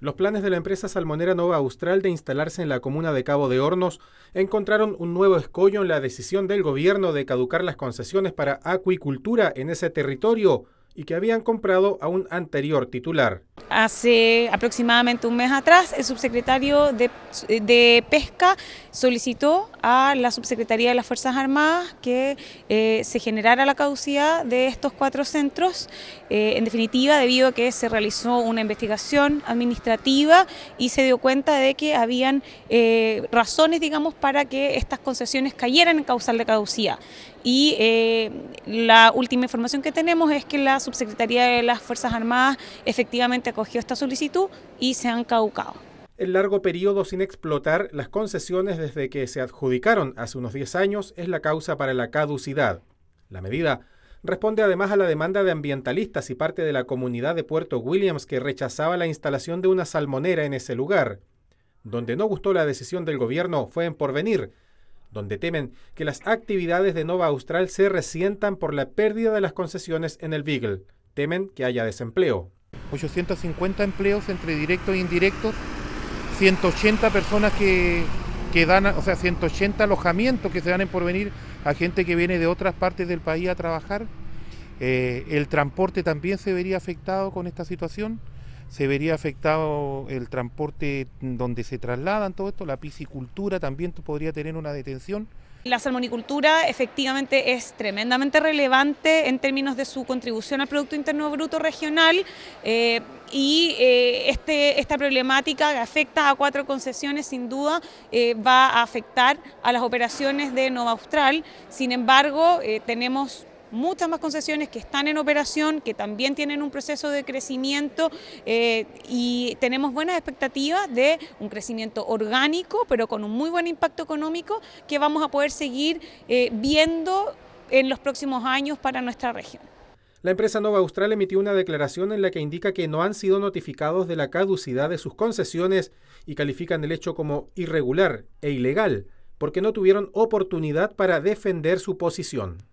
Los planes de la empresa salmonera Nova Austral de instalarse en la comuna de Cabo de Hornos encontraron un nuevo escollo en la decisión del gobierno de caducar las concesiones para acuicultura en ese territorio y que habían comprado a un anterior titular. Hace aproximadamente un mes atrás, el subsecretario de, Pesca solicitó a la Subsecretaría de las Fuerzas Armadas que eh, se generara la caducidad de estos cuatro centros, eh, en definitiva debido a que se realizó una investigación administrativa y se dio cuenta de que habían eh, razones, digamos, para que estas concesiones cayeran en causal de caducidad. Y eh, la última información que tenemos es que la Subsecretaría de las Fuerzas Armadas efectivamente acogió esta solicitud y se han caducado. El largo periodo sin explotar las concesiones desde que se adjudicaron hace unos 10 años es la causa para la caducidad. La medida responde además a la demanda de ambientalistas y parte de la comunidad de Puerto Williams que rechazaba la instalación de una salmonera en ese lugar. Donde no gustó la decisión del gobierno fue en Porvenir, donde temen que las actividades de Nova Austral se resientan por la pérdida de las concesiones en el Beagle. Temen que haya desempleo. 850 empleos entre directos e indirectos, 180 personas que, dan, o sea, 180 alojamientos que se dan en porvenir a gente que viene de otras partes del país a trabajar. Eh, el transporte también se vería afectado con esta situación se vería afectado el transporte donde se trasladan todo esto, la piscicultura también podría tener una detención. La salmonicultura efectivamente es tremendamente relevante en términos de su contribución al Producto Interno Bruto Regional eh, y eh, este, esta problemática que afecta a cuatro concesiones sin duda eh, va a afectar a las operaciones de Nova Austral. Sin embargo, tenemos muchas más concesiones que están en operación, que también tienen un proceso de crecimiento eh, y tenemos buenas expectativas de un crecimiento orgánico, pero con un muy buen impacto económico que vamos a poder seguir eh, viendo en los próximos años para nuestra región. La empresa Nova Austral emitió una declaración en la que indica que no han sido notificados de la caducidad de sus concesiones y califican el hecho como irregular e ilegal, porque no tuvieron oportunidad para defender su posición.